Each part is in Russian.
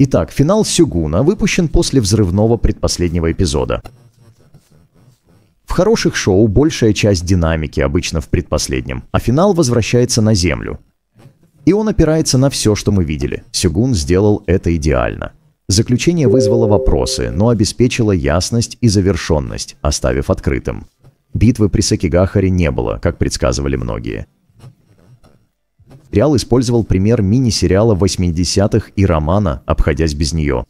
Итак, финал Сюгуна выпущен после взрывного предпоследнего эпизода. В хороших шоу большая часть динамики обычно в предпоследнем, а финал возвращается на землю. И он опирается на все, что мы видели. Сюгун сделал это идеально. Заключение вызвало вопросы, но обеспечило ясность и завершенность, оставив открытым. Битвы при Сакигахаре не было, как предсказывали многие. Сериал использовал пример мини-сериала 80-х и романа, обходясь без нее.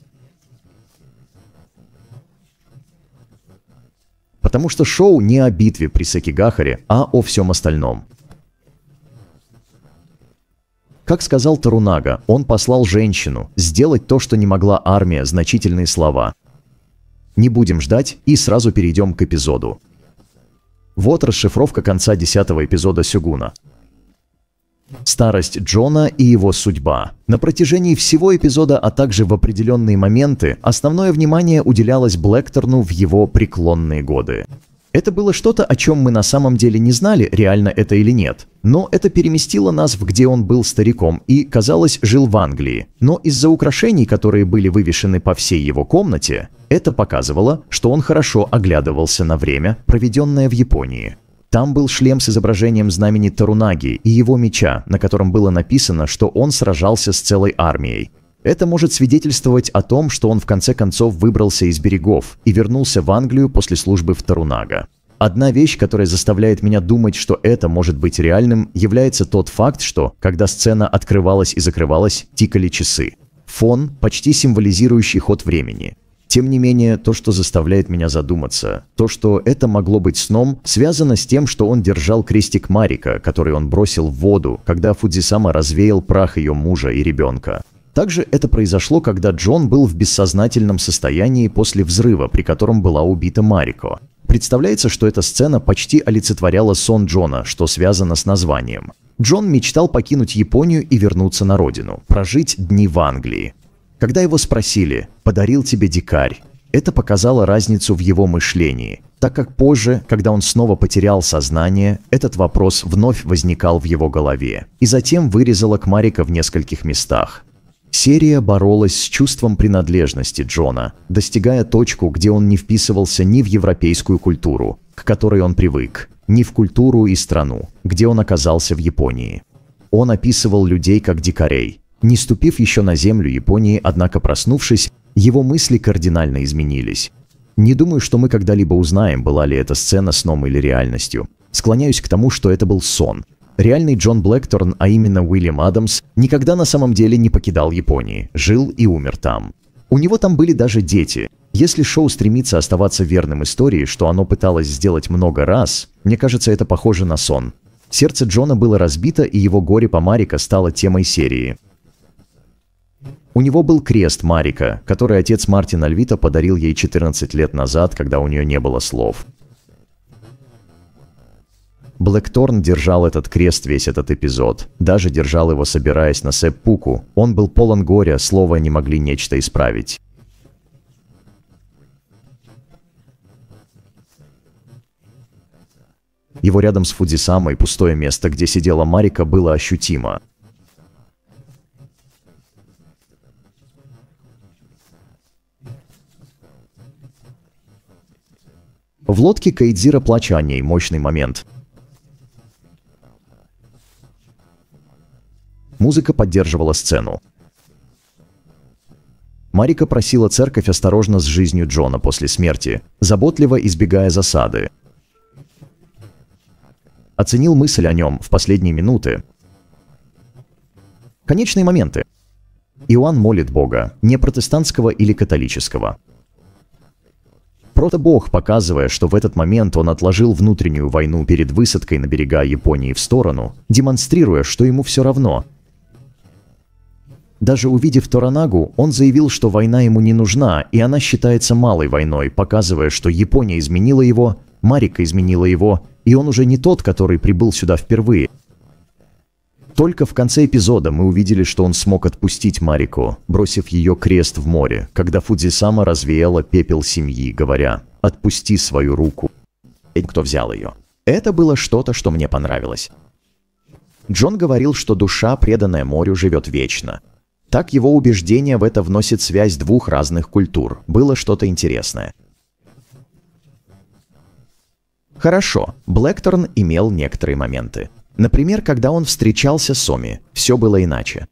Потому что шоу не о битве при Сакигахаре, а о всем остальном. Как сказал Тарунага, он послал женщину сделать то, что не могла армия, значительные слова. Не будем ждать и сразу перейдем к эпизоду. Вот расшифровка конца десятого эпизода Сюгуна. Старость Джона и его судьба. На протяжении всего эпизода, а также в определенные моменты, основное внимание уделялось Блэкторну в его преклонные годы. Это было что-то, о чем мы на самом деле не знали, реально это или нет. Но это переместило нас в где он был стариком и, казалось, жил в Англии. Но из-за украшений, которые были вывешены по всей его комнате, это показывало, что он хорошо оглядывался на время, проведенное в Японии. Там был шлем с изображением знамени Тарунаги и его меча, на котором было написано, что он сражался с целой армией. Это может свидетельствовать о том, что он в конце концов выбрался из берегов и вернулся в Англию после службы в Тарунага. Одна вещь, которая заставляет меня думать, что это может быть реальным, является тот факт, что, когда сцена открывалась и закрывалась, тикали часы. Фон, почти символизирующий ход времени. Тем не менее, то, что заставляет меня задуматься, то, что это могло быть сном, связано с тем, что он держал крестик Марика, который он бросил в воду, когда Фудзисама развеял прах ее мужа и ребенка. Также это произошло, когда Джон был в бессознательном состоянии после взрыва, при котором была убита Марико. Представляется, что эта сцена почти олицетворяла сон Джона, что связано с названием. Джон мечтал покинуть Японию и вернуться на родину, прожить дни в Англии. Когда его спросили «подарил тебе дикарь?», это показало разницу в его мышлении, так как позже, когда он снова потерял сознание, этот вопрос вновь возникал в его голове, и затем вырезала Кмарика в нескольких местах. Серия боролась с чувством принадлежности Джона, достигая точку, где он не вписывался ни в европейскую культуру, к которой он привык, ни в культуру и страну, где он оказался в Японии. Он описывал людей как дикарей, не ступив еще на землю Японии, однако проснувшись, его мысли кардинально изменились. Не думаю, что мы когда-либо узнаем, была ли эта сцена сном или реальностью. Склоняюсь к тому, что это был сон. Реальный Джон Блэкторн, а именно Уильям Адамс, никогда на самом деле не покидал Японии, жил и умер там. У него там были даже дети. Если шоу стремится оставаться верным истории, что оно пыталось сделать много раз, мне кажется, это похоже на сон. Сердце Джона было разбито, и его горе по Марика стало темой серии. У него был крест Марика, который отец Мартина Львита подарил ей 14 лет назад, когда у нее не было слов. Блэкторн держал этот крест весь этот эпизод. Даже держал его, собираясь на Сеппуку. Он был полон горя, слова не могли нечто исправить. Его рядом с Фудзисамой пустое место, где сидела Марика, было ощутимо. В лодке Кайдзира о ней, мощный момент. Музыка поддерживала сцену. Марика просила церковь осторожно с жизнью Джона после смерти, заботливо избегая засады. Оценил мысль о нем в последние минуты. Конечные моменты. Иоанн молит Бога, не протестантского или католического. Протобог, показывая, что в этот момент он отложил внутреннюю войну перед высадкой на берега Японии в сторону, демонстрируя, что ему все равно. Даже увидев Торанагу, он заявил, что война ему не нужна, и она считается малой войной, показывая, что Япония изменила его, Марика изменила его, и он уже не тот, который прибыл сюда впервые, только в конце эпизода мы увидели, что он смог отпустить Марику, бросив ее крест в море, когда Фудзисама развеяла пепел семьи, говоря «Отпусти свою руку». Кто взял ее? Это было что-то, что мне понравилось. Джон говорил, что душа, преданная морю, живет вечно. Так его убеждение в это вносит связь двух разных культур. Было что-то интересное. Хорошо, Блэкторн имел некоторые моменты. Например, когда он встречался с Оми, все было иначе.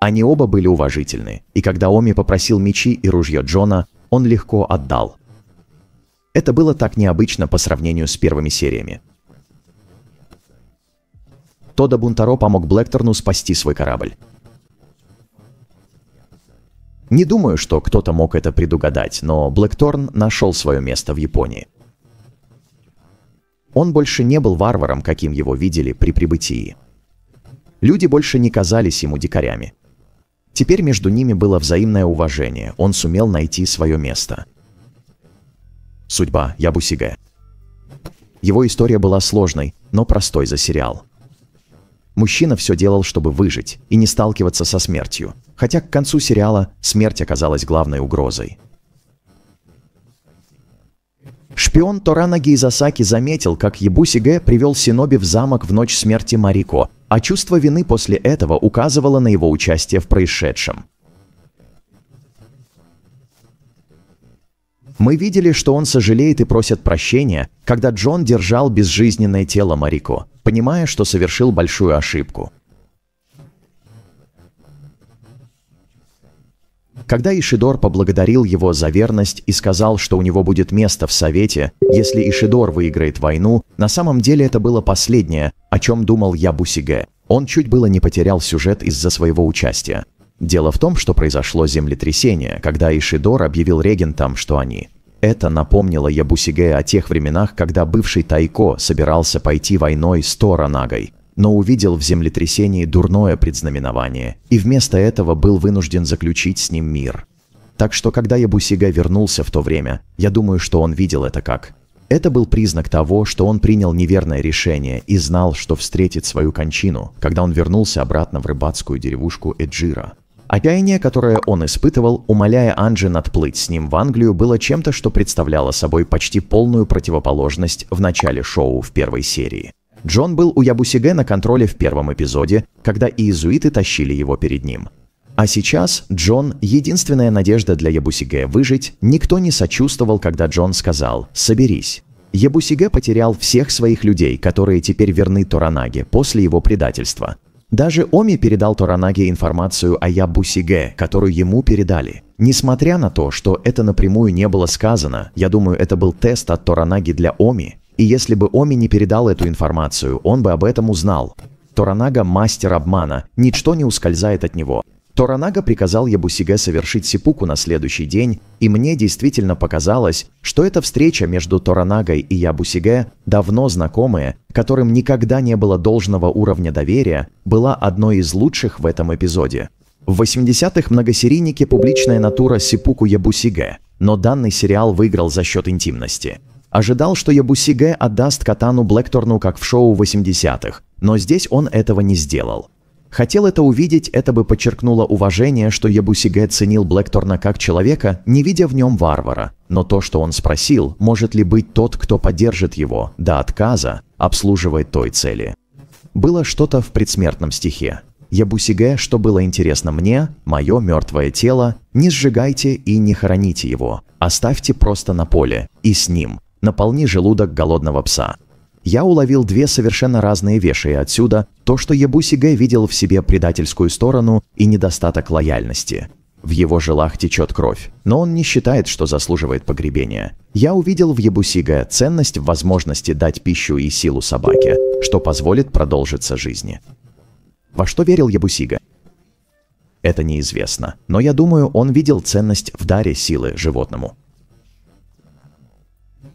Они оба были уважительны, и когда Оми попросил мечи и ружье Джона, он легко отдал. Это было так необычно по сравнению с первыми сериями. Тода Бунтаро помог Блэкторну спасти свой корабль. Не думаю, что кто-то мог это предугадать, но Блэкторн нашел свое место в Японии – он больше не был варваром, каким его видели при прибытии. Люди больше не казались ему дикарями. Теперь между ними было взаимное уважение, он сумел найти свое место. Судьба Ябусиге. Его история была сложной, но простой за сериал. Мужчина все делал, чтобы выжить и не сталкиваться со смертью, хотя к концу сериала смерть оказалась главной угрозой. Шпион Торана Гейзасаки заметил, как Ебусиге привел Синоби в замок в ночь смерти Марико, а чувство вины после этого указывало на его участие в происшедшем. Мы видели, что он сожалеет и просит прощения, когда Джон держал безжизненное тело Марико, понимая, что совершил большую ошибку. Когда Ишидор поблагодарил его за верность и сказал, что у него будет место в Совете, если Ишидор выиграет войну, на самом деле это было последнее, о чем думал Ябусиге. Он чуть было не потерял сюжет из-за своего участия. Дело в том, что произошло землетрясение, когда Ишидор объявил регентам, что они это напомнило Ябусиге о тех временах, когда бывший Тайко собирался пойти войной с Торанагой но увидел в землетрясении дурное предзнаменование и вместо этого был вынужден заключить с ним мир. Так что, когда Ябусига вернулся в то время, я думаю, что он видел это как. Это был признак того, что он принял неверное решение и знал, что встретит свою кончину, когда он вернулся обратно в рыбацкую деревушку Эджира. Отчаяние, которое он испытывал, умоляя Анджин отплыть с ним в Англию, было чем-то, что представляло собой почти полную противоположность в начале шоу в первой серии. Джон был у Ябусиге на контроле в первом эпизоде, когда иезуиты тащили его перед ним. А сейчас Джон – единственная надежда для Ябусиге выжить, никто не сочувствовал, когда Джон сказал «соберись». Ябусиге потерял всех своих людей, которые теперь верны Торанаге после его предательства. Даже Оми передал Торанаге информацию о Ябусиге, которую ему передали. Несмотря на то, что это напрямую не было сказано, я думаю, это был тест от Торанаги для Оми, и если бы Оми не передал эту информацию, он бы об этом узнал. Торанага – мастер обмана, ничто не ускользает от него. Торанага приказал Ябусиге совершить сипуку на следующий день, и мне действительно показалось, что эта встреча между Торанагой и Ябусиге, давно знакомые, которым никогда не было должного уровня доверия, была одной из лучших в этом эпизоде. В 80-х многосерийники публичная натура сипуку Ябусиге, но данный сериал выиграл за счет интимности – Ожидал, что Ябусиге отдаст катану Блэкторну, как в шоу 80-х, но здесь он этого не сделал. Хотел это увидеть, это бы подчеркнуло уважение, что Ябусиге ценил Блэкторна как человека, не видя в нем варвара. Но то, что он спросил, может ли быть тот, кто поддержит его, до отказа, обслуживает той цели. Было что-то в предсмертном стихе. Ябусиге, что было интересно мне, мое мертвое тело, не сжигайте и не хороните его, оставьте просто на поле, и с ним, наполни желудок голодного пса. Я уловил две совершенно разные веши, отсюда то, что Ебусиге видел в себе предательскую сторону и недостаток лояльности. В его жилах течет кровь, но он не считает, что заслуживает погребения. Я увидел в Ебусиге ценность в возможности дать пищу и силу собаке, что позволит продолжиться жизни. Во что верил Ебусига? Это неизвестно, но я думаю, он видел ценность в даре силы животному.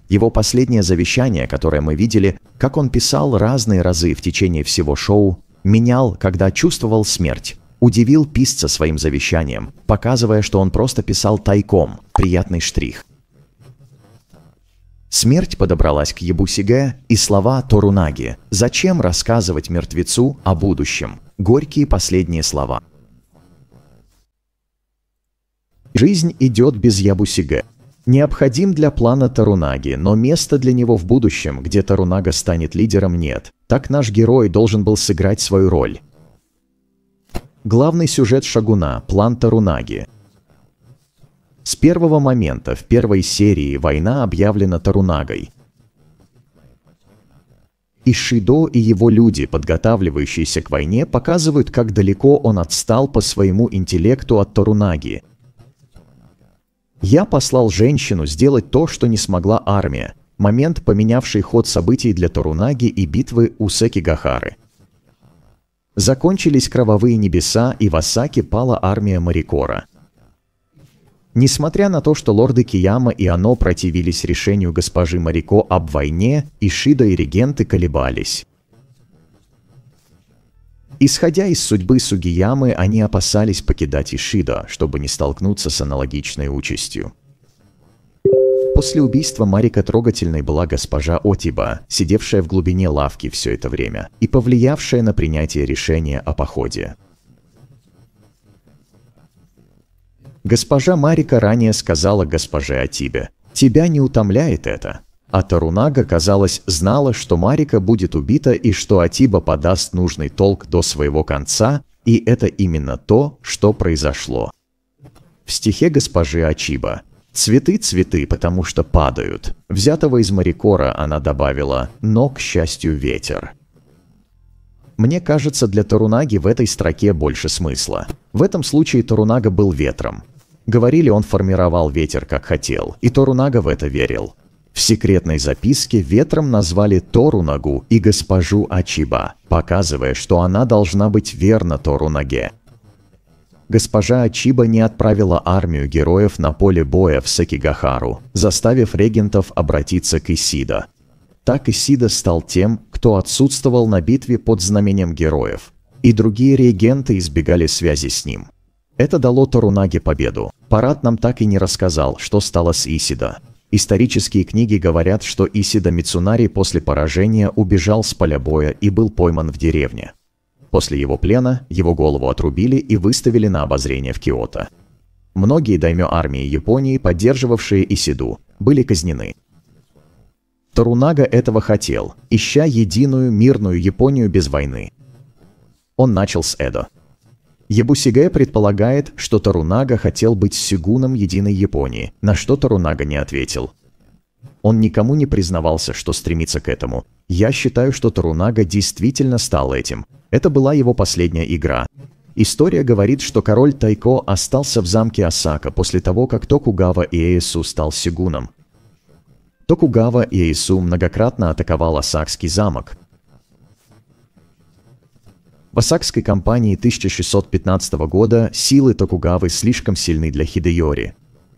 Его последнее завещание, которое мы видели, как он писал разные разы в течение всего шоу, менял, когда чувствовал смерть, удивил писца своим завещанием, показывая, что он просто писал тайком, приятный штрих. Смерть подобралась к Ебусиге и слова Торунаги «Зачем рассказывать мертвецу о будущем?» Горькие последние слова. Жизнь идет без Ябусиге необходим для плана Тарунаги, но места для него в будущем, где Тарунага станет лидером, нет. Так наш герой должен был сыграть свою роль. Главный сюжет Шагуна – план Тарунаги. С первого момента в первой серии война объявлена Тарунагой. Ишидо и его люди, подготавливающиеся к войне, показывают, как далеко он отстал по своему интеллекту от Тарунаги – я послал женщину сделать то, что не смогла армия. Момент, поменявший ход событий для Торунаги и битвы у Секигахары. Закончились кровавые небеса, и в Осаке пала армия Марикора. Несмотря на то, что лорды Кияма и Оно противились решению госпожи Марико об войне, Ишида и регенты колебались. Исходя из судьбы Сугиямы, они опасались покидать Ишида, чтобы не столкнуться с аналогичной участью. После убийства Марика трогательной была госпожа Отиба, сидевшая в глубине лавки все это время и повлиявшая на принятие решения о походе. Госпожа Марика ранее сказала госпоже Отибе: «Тебя не утомляет это?» А Тарунага, казалось, знала, что Марика будет убита и что Атиба подаст нужный толк до своего конца, и это именно то, что произошло. В стихе госпожи Ачиба «Цветы, цветы, потому что падают». Взятого из морякора она добавила «но, к счастью, ветер». Мне кажется, для Тарунаги в этой строке больше смысла. В этом случае Тарунага был ветром. Говорили, он формировал ветер, как хотел, и Тарунага в это верил. В секретной записке ветром назвали Торунагу и госпожу Ачиба, показывая, что она должна быть верна Торунаге. Госпожа Ачиба не отправила армию героев на поле боя в Сакигахару, заставив регентов обратиться к Исида. Так Исида стал тем, кто отсутствовал на битве под знаменем героев, и другие регенты избегали связи с ним. Это дало Торунаге победу. Парад нам так и не рассказал, что стало с Исида, Исторические книги говорят, что Исида Мицунари после поражения убежал с поля боя и был пойман в деревне. После его плена его голову отрубили и выставили на обозрение в Киото. Многие даймё армии Японии, поддерживавшие Исиду, были казнены. Тарунага этого хотел, ища единую мирную Японию без войны. Он начал с Эдо. Ябусиге предполагает, что Тарунага хотел быть сигуном единой Японии, на что Тарунага не ответил. Он никому не признавался, что стремится к этому. Я считаю, что Тарунага действительно стал этим. Это была его последняя игра. История говорит, что король Тайко остался в замке Осака после того, как Токугава Иэйсу стал сигуном. Токугава Иэйсу многократно атаковал Осакский замок – в Осакской кампании 1615 года силы Токугавы слишком сильны для Хидеори.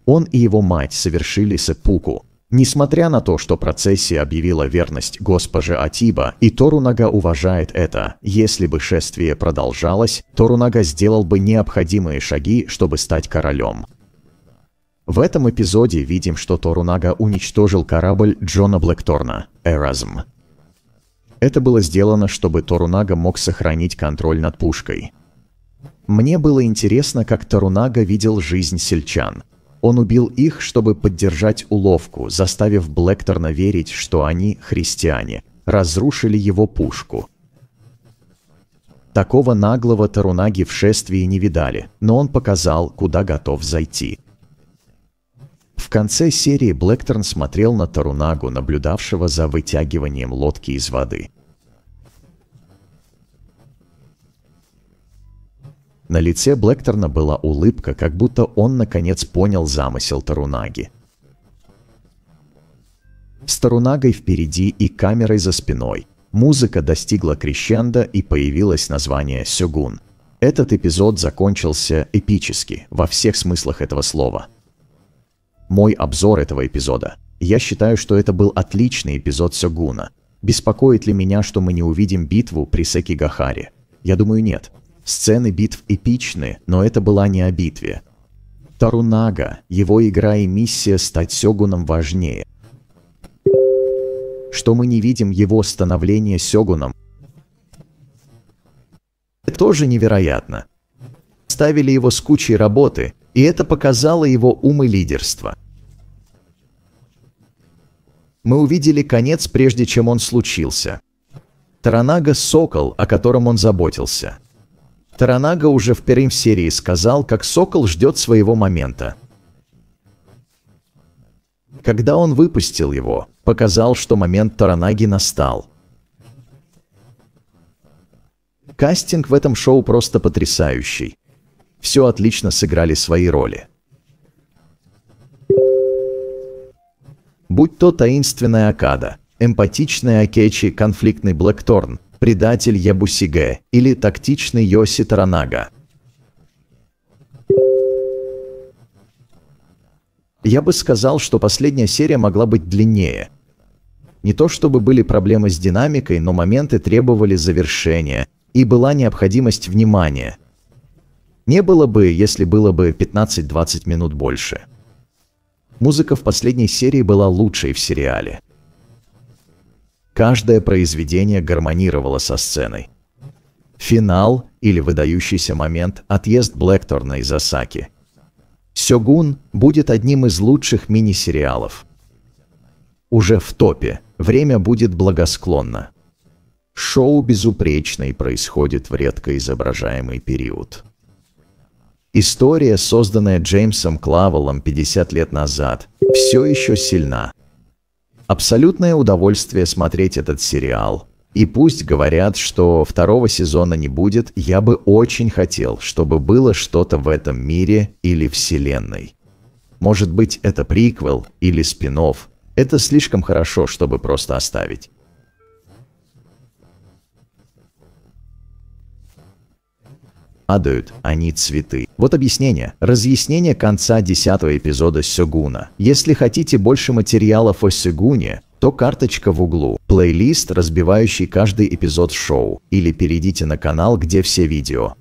Он и его мать совершили сеппуку. Несмотря на то, что процессия объявила верность госпоже Атиба, и Торунага уважает это, если бы шествие продолжалось, Торунага сделал бы необходимые шаги, чтобы стать королем. В этом эпизоде видим, что Торунага уничтожил корабль Джона Блэкторна «Эразм», это было сделано, чтобы Торунага мог сохранить контроль над пушкой. Мне было интересно, как Торунага видел жизнь сельчан. Он убил их, чтобы поддержать уловку, заставив Блэкторна верить, что они, христиане, разрушили его пушку. Такого наглого Тарунаги в шествии не видали, но он показал, куда готов зайти – конце серии Блэкторн смотрел на Тарунагу, наблюдавшего за вытягиванием лодки из воды. На лице Блэкторна была улыбка, как будто он наконец понял замысел Тарунаги. С Тарунагой впереди и камерой за спиной. Музыка достигла крещенда и появилось название «Сюгун». Этот эпизод закончился эпически, во всех смыслах этого слова – мой обзор этого эпизода. Я считаю, что это был отличный эпизод Сёгуна. Беспокоит ли меня, что мы не увидим битву при Секигахаре? Я думаю, нет. Сцены битв эпичны, но это была не о битве. Тарунага, его игра и миссия стать Сёгуном важнее. Что мы не видим его становление Сёгуном, Это тоже невероятно. Ставили его с кучей работы, и это показало его ум и лидерство. Мы увидели конец, прежде чем он случился. Таранага – сокол, о котором он заботился. Таранага уже в первой серии сказал, как сокол ждет своего момента. Когда он выпустил его, показал, что момент Таранаги настал. Кастинг в этом шоу просто потрясающий все отлично сыграли свои роли. Будь то таинственная Акада, эмпатичная Акечи, конфликтный Блэкторн, предатель Ябусиге или тактичный Йоси Таранага. Я бы сказал, что последняя серия могла быть длиннее. Не то чтобы были проблемы с динамикой, но моменты требовали завершения, и была необходимость внимания – не было бы, если было бы 15-20 минут больше. Музыка в последней серии была лучшей в сериале. Каждое произведение гармонировало со сценой. Финал или выдающийся момент – отъезд Блэкторна из Осаки. «Сёгун» будет одним из лучших мини-сериалов. Уже в топе. Время будет благосклонно. Шоу безупречно и происходит в редко изображаемый период. История, созданная Джеймсом Клавелом 50 лет назад, все еще сильна. Абсолютное удовольствие смотреть этот сериал. И пусть говорят, что второго сезона не будет, я бы очень хотел, чтобы было что-то в этом мире или вселенной. Может быть, это приквел или спин -офф. Это слишком хорошо, чтобы просто оставить. падают, они а цветы. Вот объяснение. Разъяснение конца 10 эпизода Сёгуна. Если хотите больше материалов о Сёгуне, то карточка в углу, плейлист, разбивающий каждый эпизод шоу, или перейдите на канал, где все видео.